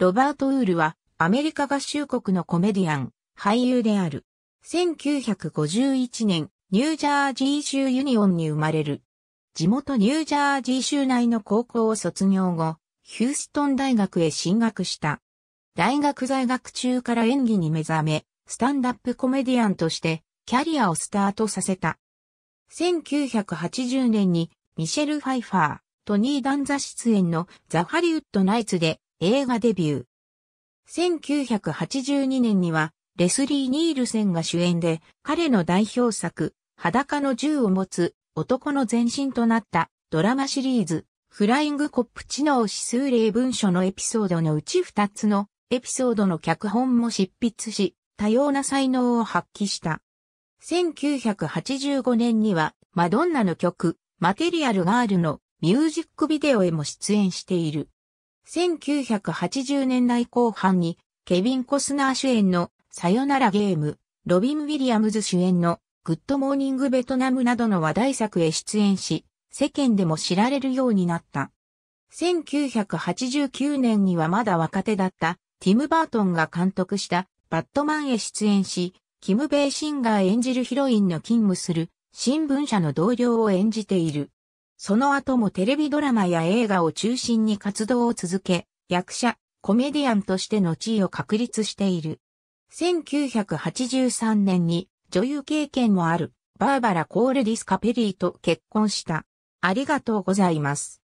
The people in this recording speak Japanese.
ロバート・ウールは、アメリカ合衆国のコメディアン、俳優である。1951年、ニュージャージー州ユニオンに生まれる。地元ニュージャージー州内の高校を卒業後、ヒューストン大学へ進学した。大学在学中から演技に目覚め、スタンダップコメディアンとしてキャリアをスタートさせた。1980年にミシェル・ファイファー、トニー・ダンザ出演のザ・ハリウッド・ナイツで映画デビュー。1982年には、レスリー・ニールセンが主演で、彼の代表作、裸の銃を持つ男の前身となったドラマシリーズ、フライングコップ知能指数例文書のエピソードのうち2つのエピソードの脚本も執筆し、多様な才能を発揮した。1985年には、マドンナの曲、マテリアルガールのミュージックビデオへも出演している。1980年代後半に、ケビン・コスナー主演のさよならゲーム、ロビン・ウィリアムズ主演のグッドモーニングベトナムなどの話題作へ出演し、世間でも知られるようになった。1989年にはまだ若手だったティム・バートンが監督したバットマンへ出演し、キム・ベイシンガー演じるヒロインの勤務する新聞社の同僚を演じている。その後もテレビドラマや映画を中心に活動を続け、役者、コメディアンとしての地位を確立している。1983年に女優経験もあるバーバラ・コールディス・カペリーと結婚した。ありがとうございます。